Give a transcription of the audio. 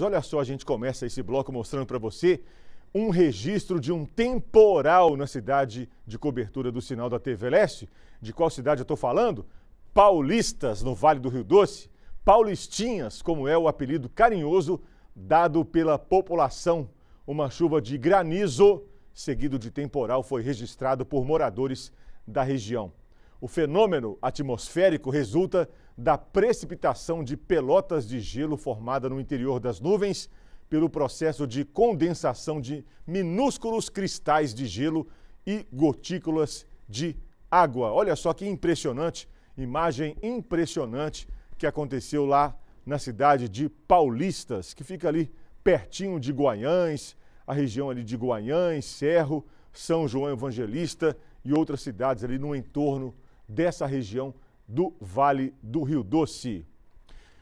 Olha só, a gente começa esse bloco mostrando para você um registro de um temporal na cidade de cobertura do sinal da TV Leste. De qual cidade eu estou falando? Paulistas, no Vale do Rio Doce. Paulistinhas, como é o apelido carinhoso dado pela população. Uma chuva de granizo, seguido de temporal, foi registrado por moradores da região. O fenômeno atmosférico resulta da precipitação de pelotas de gelo formada no interior das nuvens pelo processo de condensação de minúsculos cristais de gelo e gotículas de água. Olha só que impressionante, imagem impressionante que aconteceu lá na cidade de Paulistas, que fica ali pertinho de Guanhães, a região ali de Guanhães, Cerro, São João Evangelista e outras cidades ali no entorno dessa região do Vale do Rio Doce.